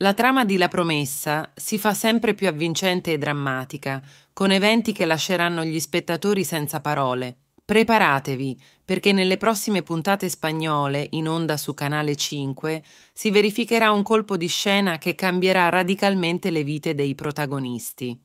La trama di La promessa si fa sempre più avvincente e drammatica, con eventi che lasceranno gli spettatori senza parole. Preparatevi, perché nelle prossime puntate spagnole, in onda su Canale 5, si verificherà un colpo di scena che cambierà radicalmente le vite dei protagonisti.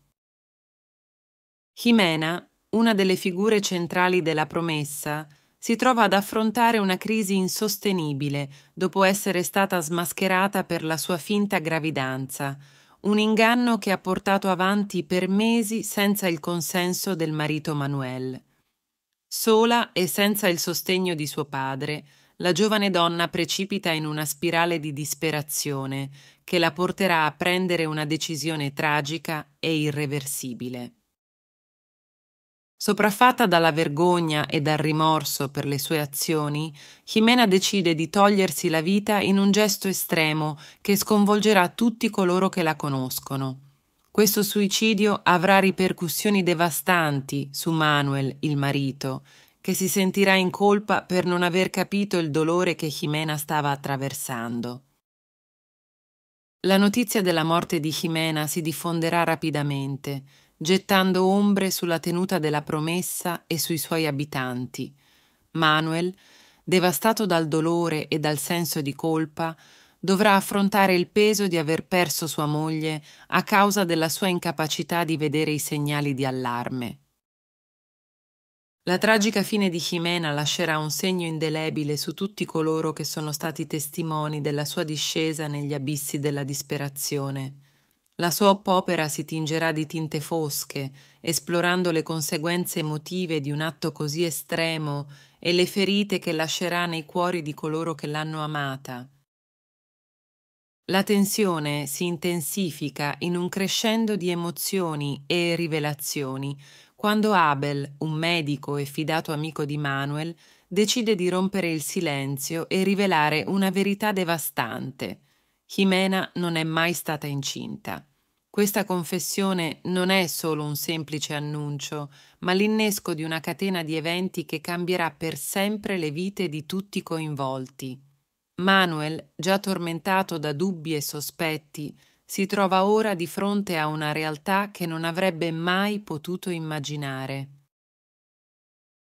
Jimena, una delle figure centrali della promessa, si trova ad affrontare una crisi insostenibile dopo essere stata smascherata per la sua finta gravidanza, un inganno che ha portato avanti per mesi senza il consenso del marito Manuel. Sola e senza il sostegno di suo padre, la giovane donna precipita in una spirale di disperazione che la porterà a prendere una decisione tragica e irreversibile. Sopraffatta dalla vergogna e dal rimorso per le sue azioni, Jimena decide di togliersi la vita in un gesto estremo che sconvolgerà tutti coloro che la conoscono. Questo suicidio avrà ripercussioni devastanti su Manuel, il marito, che si sentirà in colpa per non aver capito il dolore che Jimena stava attraversando. La notizia della morte di Jimena si diffonderà rapidamente gettando ombre sulla tenuta della promessa e sui suoi abitanti. Manuel, devastato dal dolore e dal senso di colpa, dovrà affrontare il peso di aver perso sua moglie a causa della sua incapacità di vedere i segnali di allarme. La tragica fine di Jimena lascerà un segno indelebile su tutti coloro che sono stati testimoni della sua discesa negli abissi della disperazione. La sua opera si tingerà di tinte fosche, esplorando le conseguenze emotive di un atto così estremo e le ferite che lascerà nei cuori di coloro che l'hanno amata. La tensione si intensifica in un crescendo di emozioni e rivelazioni quando Abel, un medico e fidato amico di Manuel, decide di rompere il silenzio e rivelare una verità devastante. Jimena non è mai stata incinta. Questa confessione non è solo un semplice annuncio, ma l'innesco di una catena di eventi che cambierà per sempre le vite di tutti i coinvolti. Manuel, già tormentato da dubbi e sospetti, si trova ora di fronte a una realtà che non avrebbe mai potuto immaginare.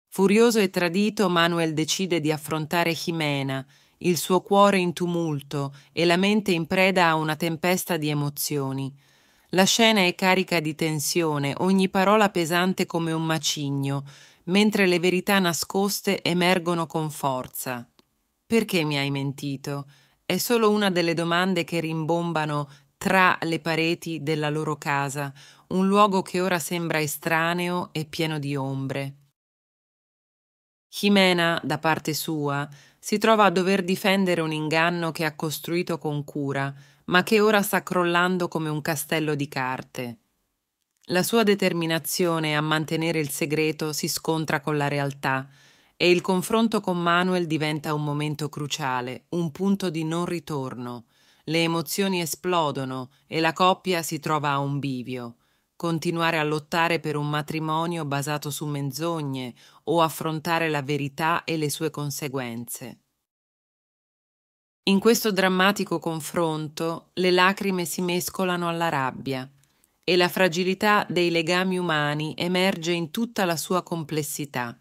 Furioso e tradito, Manuel decide di affrontare Jimena, il suo cuore in tumulto e la mente in preda a una tempesta di emozioni la scena è carica di tensione, ogni parola pesante come un macigno, mentre le verità nascoste emergono con forza. Perché mi hai mentito? È solo una delle domande che rimbombano tra le pareti della loro casa, un luogo che ora sembra estraneo e pieno di ombre. Jimena, da parte sua, si trova a dover difendere un inganno che ha costruito con cura, ma che ora sta crollando come un castello di carte. La sua determinazione a mantenere il segreto si scontra con la realtà e il confronto con Manuel diventa un momento cruciale, un punto di non ritorno. Le emozioni esplodono e la coppia si trova a un bivio. Continuare a lottare per un matrimonio basato su menzogne o affrontare la verità e le sue conseguenze. In questo drammatico confronto le lacrime si mescolano alla rabbia e la fragilità dei legami umani emerge in tutta la sua complessità.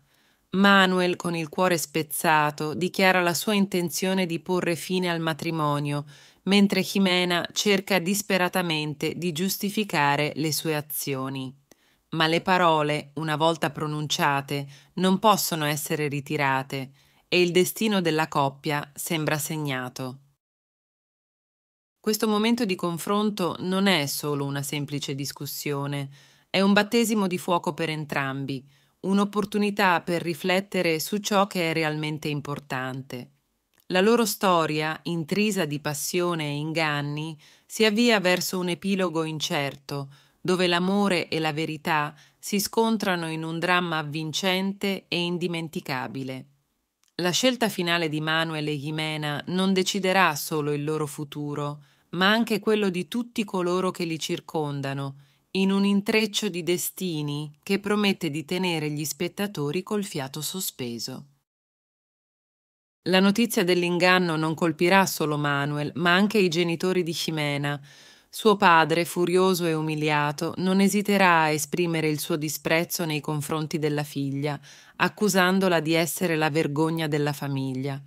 Manuel, con il cuore spezzato, dichiara la sua intenzione di porre fine al matrimonio, mentre Jimena cerca disperatamente di giustificare le sue azioni. Ma le parole, una volta pronunciate, non possono essere ritirate e il destino della coppia sembra segnato. Questo momento di confronto non è solo una semplice discussione, è un battesimo di fuoco per entrambi, un'opportunità per riflettere su ciò che è realmente importante. La loro storia, intrisa di passione e inganni, si avvia verso un epilogo incerto, dove l'amore e la verità si scontrano in un dramma avvincente e indimenticabile. La scelta finale di Manuel e Jimena non deciderà solo il loro futuro, ma anche quello di tutti coloro che li circondano, in un intreccio di destini che promette di tenere gli spettatori col fiato sospeso. La notizia dell'inganno non colpirà solo Manuel, ma anche i genitori di Jimena, suo padre, furioso e umiliato, non esiterà a esprimere il suo disprezzo nei confronti della figlia, accusandola di essere la vergogna della famiglia.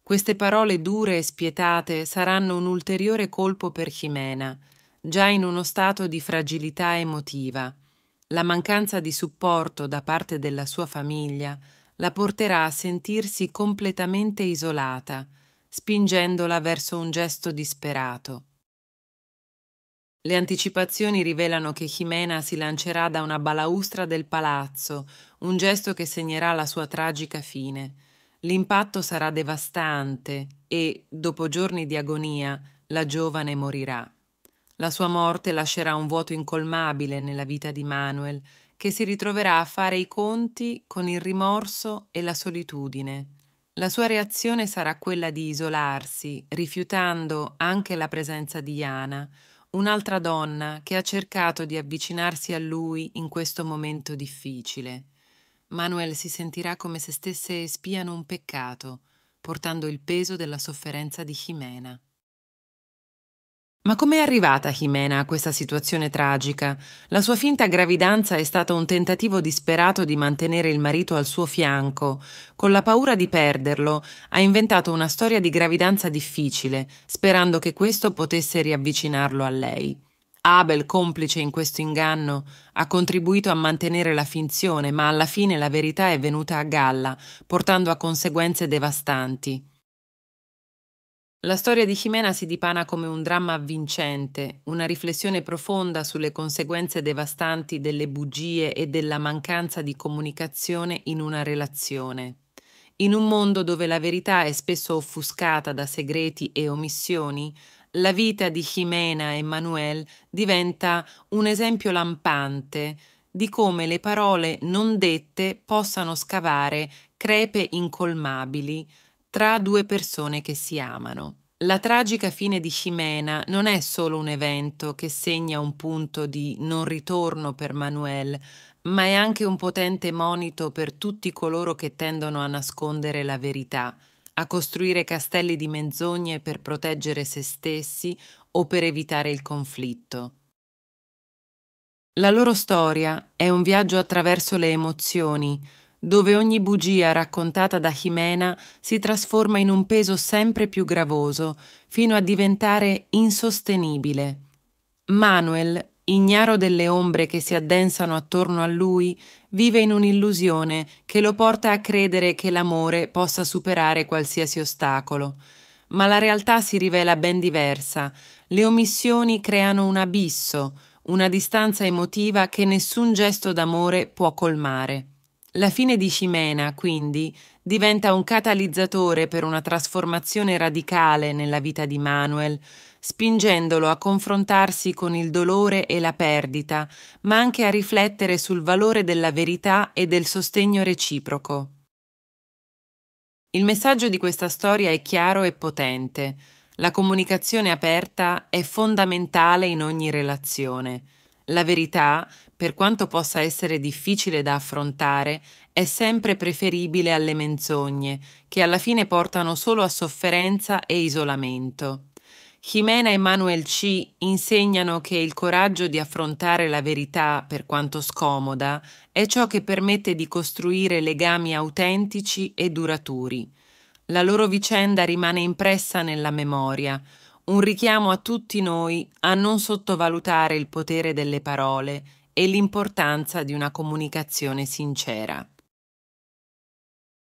Queste parole dure e spietate saranno un ulteriore colpo per Jimena, già in uno stato di fragilità emotiva. La mancanza di supporto da parte della sua famiglia la porterà a sentirsi completamente isolata, spingendola verso un gesto disperato. Le anticipazioni rivelano che Jimena si lancerà da una balaustra del palazzo, un gesto che segnerà la sua tragica fine. L'impatto sarà devastante e, dopo giorni di agonia, la giovane morirà. La sua morte lascerà un vuoto incolmabile nella vita di Manuel, che si ritroverà a fare i conti con il rimorso e la solitudine. La sua reazione sarà quella di isolarsi, rifiutando anche la presenza di Iana, un'altra donna che ha cercato di avvicinarsi a lui in questo momento difficile. Manuel si sentirà come se stesse espiando un peccato, portando il peso della sofferenza di Jimena. Ma com'è arrivata Jimena a questa situazione tragica? La sua finta gravidanza è stata un tentativo disperato di mantenere il marito al suo fianco. Con la paura di perderlo, ha inventato una storia di gravidanza difficile, sperando che questo potesse riavvicinarlo a lei. Abel, complice in questo inganno, ha contribuito a mantenere la finzione, ma alla fine la verità è venuta a galla, portando a conseguenze devastanti. La storia di Ximena si dipana come un dramma avvincente, una riflessione profonda sulle conseguenze devastanti delle bugie e della mancanza di comunicazione in una relazione. In un mondo dove la verità è spesso offuscata da segreti e omissioni, la vita di Ximena e Manuel diventa un esempio lampante di come le parole non dette possano scavare crepe incolmabili, tra due persone che si amano. La tragica fine di Ximena non è solo un evento che segna un punto di non ritorno per Manuel, ma è anche un potente monito per tutti coloro che tendono a nascondere la verità, a costruire castelli di menzogne per proteggere se stessi o per evitare il conflitto. La loro storia è un viaggio attraverso le emozioni, dove ogni bugia raccontata da Jimena si trasforma in un peso sempre più gravoso, fino a diventare insostenibile. Manuel, ignaro delle ombre che si addensano attorno a lui, vive in un'illusione che lo porta a credere che l'amore possa superare qualsiasi ostacolo. Ma la realtà si rivela ben diversa. Le omissioni creano un abisso, una distanza emotiva che nessun gesto d'amore può colmare. La fine di Scimena, quindi, diventa un catalizzatore per una trasformazione radicale nella vita di Manuel, spingendolo a confrontarsi con il dolore e la perdita, ma anche a riflettere sul valore della verità e del sostegno reciproco. Il messaggio di questa storia è chiaro e potente. La comunicazione aperta è fondamentale in ogni relazione. La verità è per quanto possa essere difficile da affrontare, è sempre preferibile alle menzogne, che alla fine portano solo a sofferenza e isolamento. Jimena e Manuel C. insegnano che il coraggio di affrontare la verità, per quanto scomoda, è ciò che permette di costruire legami autentici e duraturi. La loro vicenda rimane impressa nella memoria, un richiamo a tutti noi a non sottovalutare il potere delle parole e l'importanza di una comunicazione sincera.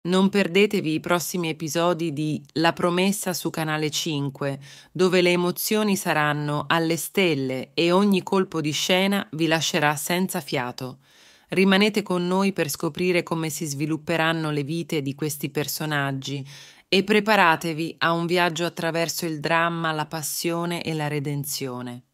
Non perdetevi i prossimi episodi di La promessa su Canale 5, dove le emozioni saranno alle stelle e ogni colpo di scena vi lascerà senza fiato. Rimanete con noi per scoprire come si svilupperanno le vite di questi personaggi e preparatevi a un viaggio attraverso il dramma, la passione e la redenzione.